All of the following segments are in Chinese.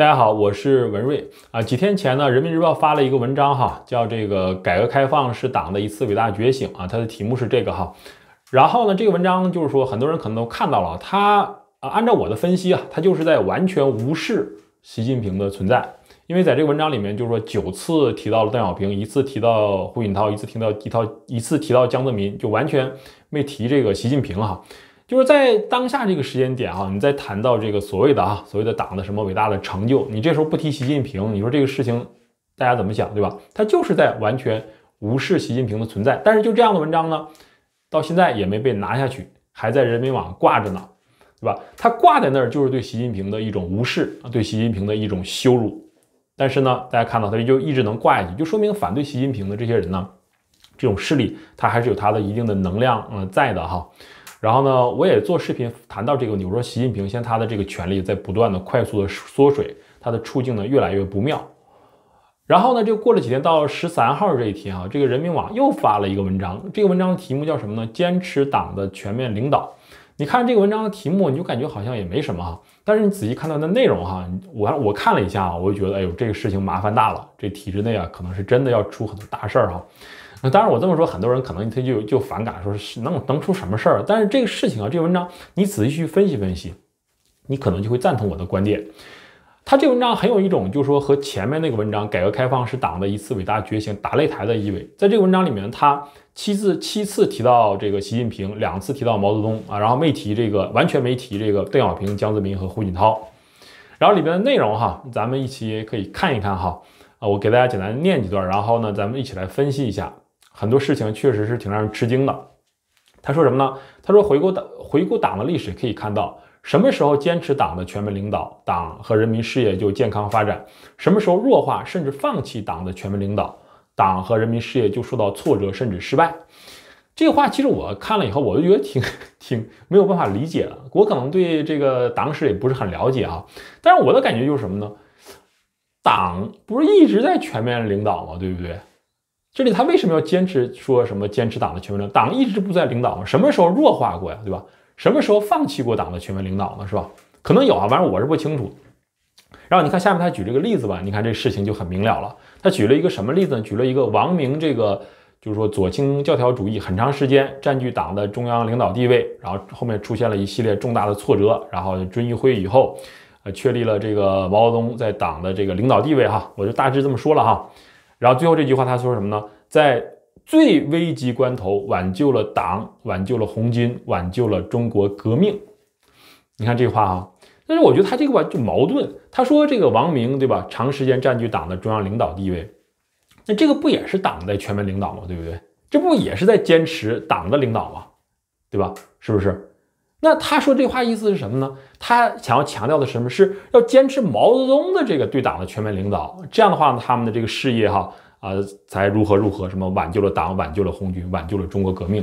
大家好，我是文瑞啊。几天前呢，《人民日报》发了一个文章哈，叫这个“改革开放是党的一次伟大觉醒”啊，它的题目是这个哈。然后呢，这个文章就是说，很多人可能都看到了，它啊，按照我的分析啊，它就是在完全无视习近平的存在，因为在这个文章里面，就是说九次提到了邓小平，一次提到胡锦涛，一次提到一套，一次提到江泽民，就完全没提这个习近平哈。就是在当下这个时间点啊，你在谈到这个所谓的啊所谓的党的什么伟大的成就，你这时候不提习近平，你说这个事情大家怎么想，对吧？他就是在完全无视习近平的存在。但是就这样的文章呢，到现在也没被拿下去，还在人民网挂着呢，对吧？它挂在那儿就是对习近平的一种无视啊，对习近平的一种羞辱。但是呢，大家看到他就一直能挂下去，就说明反对习近平的这些人呢，这种势力他还是有他的一定的能量，嗯，在的哈。然后呢，我也做视频谈到这个，我说习近平现在他的这个权力在不断的快速的缩水，他的处境呢越来越不妙。然后呢，就过了几天到十三号这一天啊，这个人民网又发了一个文章，这个文章的题目叫什么呢？坚持党的全面领导。你看这个文章的题目，你就感觉好像也没什么哈。但是你仔细看到的内容哈，我我看了一下啊，我就觉得哎呦，这个事情麻烦大了，这体制内啊，可能是真的要出很多大事儿哈。那当然，我这么说，很多人可能他就就反感，说是能能出什么事儿？但是这个事情啊，这个文章你仔细去分析分析，你可能就会赞同我的观点。他这文章很有一种，就是说和前面那个文章“改革开放是党的一次伟大觉醒”打擂台的意味。在这个文章里面，他七次七次提到这个习近平，两次提到毛泽东啊，然后没提这个，完全没提这个邓小平、江泽民和胡锦涛。然后里边的内容哈，咱们一起可以看一看哈。啊，我给大家简单念几段，然后呢，咱们一起来分析一下。很多事情确实是挺让人吃惊的。他说什么呢？他说回顾党回顾党的历史，可以看到什么时候坚持党的全面领导，党和人民事业就健康发展；什么时候弱化甚至放弃党的全面领导，党和人民事业就受到挫折甚至失败。这个话其实我看了以后，我就觉得挺 挺没有办法理解的。我可能对这个党史也不是很了解啊。但是我的感觉就是什么呢？党不是一直在全面领导吗？对不对？这里他为什么要坚持说什么坚持党的全面领导？党一直不在领导吗？什么时候弱化过呀？对吧？什么时候放弃过党的全面领导呢？是吧？可能有啊，反正我是不清楚。然后你看下面他举这个例子吧，你看这事情就很明了了。他举了一个什么例子呢？举了一个王明这个，就是说左倾教条主义很长时间占据党的中央领导地位，然后后面出现了一系列重大的挫折，然后遵义会议以后，呃，确立了这个毛泽东在党的这个领导地位哈。我就大致这么说了哈。然后最后这句话他说什么呢？在最危急关头挽救了党，挽救了红军，挽救了中国革命。你看这话啊，但是我觉得他这个吧就矛盾。他说这个王明对吧，长时间占据党的中央领导地位，那这个不也是党在全面领导吗？对不对？这不也是在坚持党的领导吗？对吧？是不是？那他说这话意思是什么呢？他想要强调的什么？是要坚持毛泽东的这个对党的全面领导。这样的话呢，他们的这个事业哈啊才如何如何，什么挽救了党，挽救了红军，挽救了中国革命。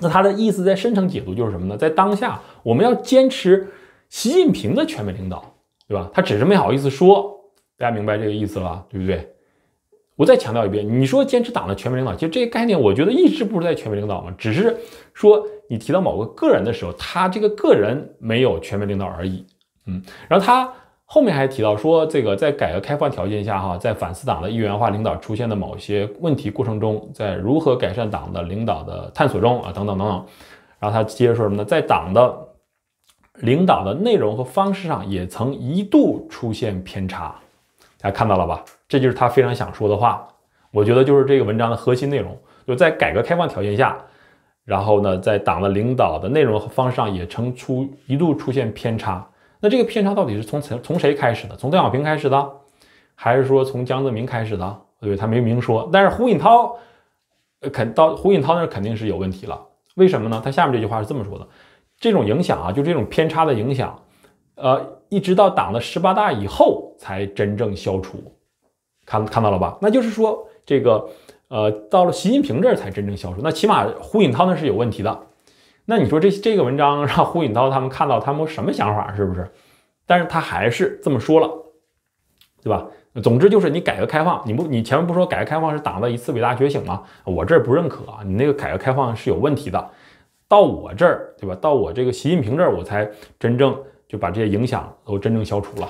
那他的意思在深层解读就是什么呢？在当下我们要坚持习近平的全面领导，对吧？他只是没好意思说，大家明白这个意思了，对不对？我再强调一遍，你说坚持党的全面领导，其实这个概念我觉得一直不是在全面领导吗？只是说。你提到某个个人的时候，他这个个人没有全面领导而已，嗯，然后他后面还提到说，这个在改革开放条件下哈，在反思党的一元化领导出现的某些问题过程中，在如何改善党的领导的探索中啊，等等等等，然后他接着说什么呢？在党的领导的内容和方式上，也曾一度出现偏差，大家看到了吧？这就是他非常想说的话，我觉得就是这个文章的核心内容，就在改革开放条件下。然后呢，在党的领导的内容和方式上也曾出一度出现偏差。那这个偏差到底是从从谁开始的？从邓小平开始的，还是说从江泽民开始的？对他没明说。但是胡锦涛，肯到胡锦涛那肯定是有问题了。为什么呢？他下面这句话是这么说的：这种影响啊，就这种偏差的影响，呃，一直到党的十八大以后才真正消除。看看到了吧？那就是说这个。呃，到了习近平这儿才真正消除。那起码胡锦涛那是有问题的。那你说这这个文章让胡锦涛他们看到，他们什么想法是不是？但是他还是这么说了，对吧？总之就是你改革开放，你不你前面不说改革开放是党的一次伟大觉醒吗？我这儿不认可，啊，你那个改革开放是有问题的。到我这儿，对吧？到我这个习近平这儿，我才真正就把这些影响都真正消除了。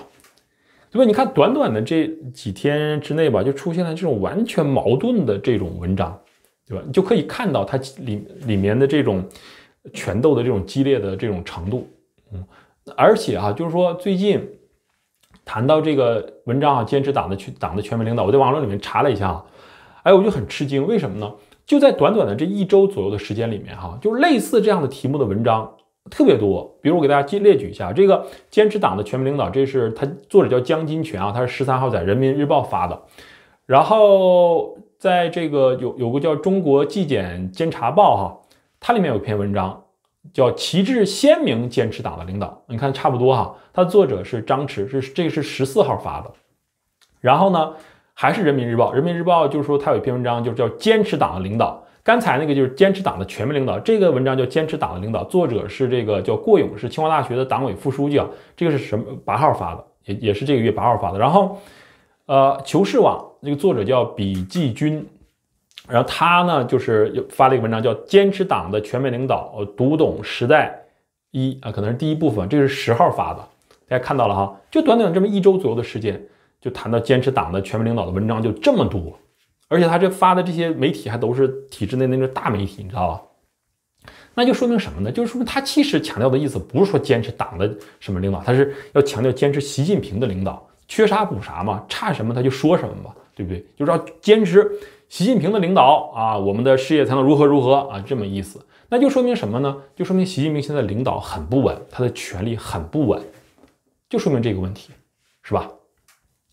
所以你看，短短的这几天之内吧，就出现了这种完全矛盾的这种文章，对吧？你就可以看到它里里面的这种拳斗的这种激烈的这种程度，嗯。而且啊，就是说最近谈到这个文章啊，坚持党的去党的全面领导，我在网络里面查了一下啊，哎，我就很吃惊，为什么呢？就在短短的这一周左右的时间里面哈，就类似这样的题目的文章。特别多，比如我给大家列列举一下，这个坚持党的全面领导，这是他作者叫江金泉啊，他是十三号在人民日报发的，然后在这个有有个叫中国纪检监察报哈，它里面有篇文章叫旗帜鲜明坚持党的领导，你看差不多哈，它作者是张驰，是这个是十四号发的，然后呢还是人民日报，人民日报就是说它有一篇文章就是叫坚持党的领导。刚才那个就是坚持党的全面领导，这个文章叫坚持党的领导，作者是这个叫过勇，是清华大学的党委副书记啊。这个是什么八号发的，也也是这个月八号发的。然后，呃，求是网那个作者叫笔继军，然后他呢就是又发了一个文章叫坚持党的全面领导，呃，读懂时代一啊，可能是第一部分，这个、是十号发的。大家看到了哈，就短短这么一周左右的时间，就谈到坚持党的全面领导的文章就这么多。而且他这发的这些媒体还都是体制内那种大媒体，你知道吧？那就说明什么呢？就是说明他其实强调的意思不是说坚持党的什么领导，他是要强调坚持习近平的领导，缺啥补啥嘛，差什么他就说什么嘛，对不对？就是要坚持习近平的领导啊，我们的事业才能如何如何啊，这么意思。那就说明什么呢？就说明习近平现在领导很不稳，他的权力很不稳，就说明这个问题，是吧？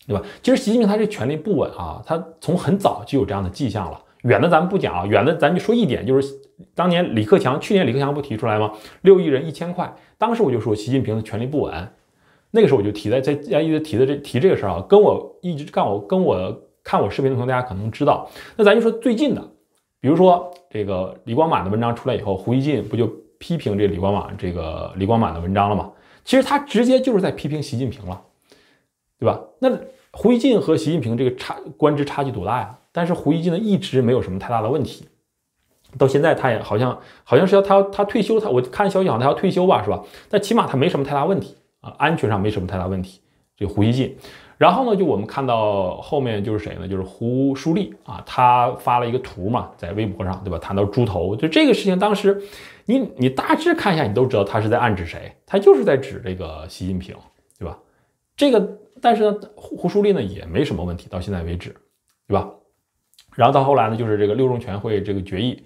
对吧？其实习近平他这权力不稳啊，他从很早就有这样的迹象了。远的咱们不讲啊，远的咱就说一点，就是当年李克强，去年李克强不提出来吗？六亿人一千块，当时我就说习近平的权力不稳，那个时候我就提在在一直提的这提这个事儿啊。跟我一直干我跟我看我视频的同学，大家可能知道。那咱就说最近的，比如说这个李光满的文章出来以后，胡锡进不就批评这李光满这个李光满的文章了吗？其实他直接就是在批评习近平了，对吧？那。胡锡进和习近平这个差官职差距多大呀？但是胡锡进呢一直没有什么太大的问题，到现在他也好像好像是要他他退休，他我看消息好像他要退休吧，是吧？但起码他没什么太大问题啊，安全上没什么太大问题。这胡锡进，然后呢，就我们看到后面就是谁呢？就是胡舒立啊，他发了一个图嘛，在微博上，对吧？谈到猪头，就这个事情，当时你你大致看一下，你都知道他是在暗指谁，他就是在指这个习近平，对吧？这个，但是呢，胡胡书立呢也没什么问题，到现在为止，对吧？然后到后来呢，就是这个六中全会这个决议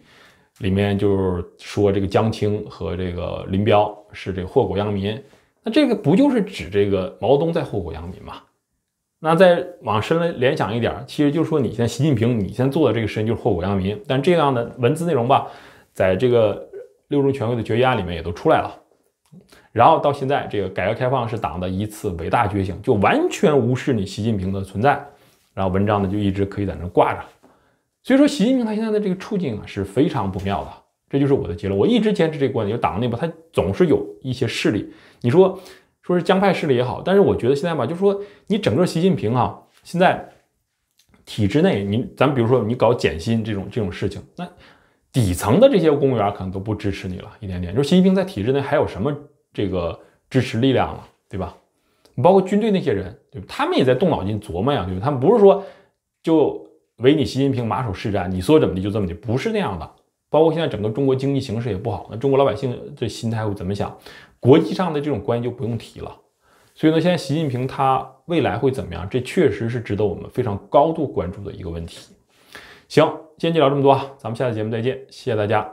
里面，就是说这个江青和这个林彪是这祸国殃民，那这个不就是指这个毛泽东在祸国殃民吗？那再往深了联想一点，其实就是说你现在习近平你现在做的这个事情就是祸国殃民，但这样的文字内容吧，在这个六中全会的决议案里面也都出来了。然后到现在，这个改革开放是党的一次伟大觉醒，就完全无视你习近平的存在。然后文章呢就一直可以在那挂着。所以说，习近平他现在的这个处境啊是非常不妙的。这就是我的结论。我一直坚持这个观点，就党内部他总是有一些势力。你说说是江派势力也好，但是我觉得现在吧，就是说你整个习近平哈，现在体制内你咱比如说你搞减薪这种这种事情，那底层的这些公务员可能都不支持你了。一点点，就是习近平在体制内还有什么？这个支持力量了，对吧？包括军队那些人，对吧？他们也在动脑筋琢磨呀，对吧？他们不是说就唯你习近平马首是瞻，你说怎么的就这么的，不是那样的。包括现在整个中国经济形势也不好，那中国老百姓这心态会怎么想？国际上的这种关系就不用提了。所以呢，现在习近平他未来会怎么样？这确实是值得我们非常高度关注的一个问题。行，今天就聊这么多，咱们下次节目再见，谢谢大家。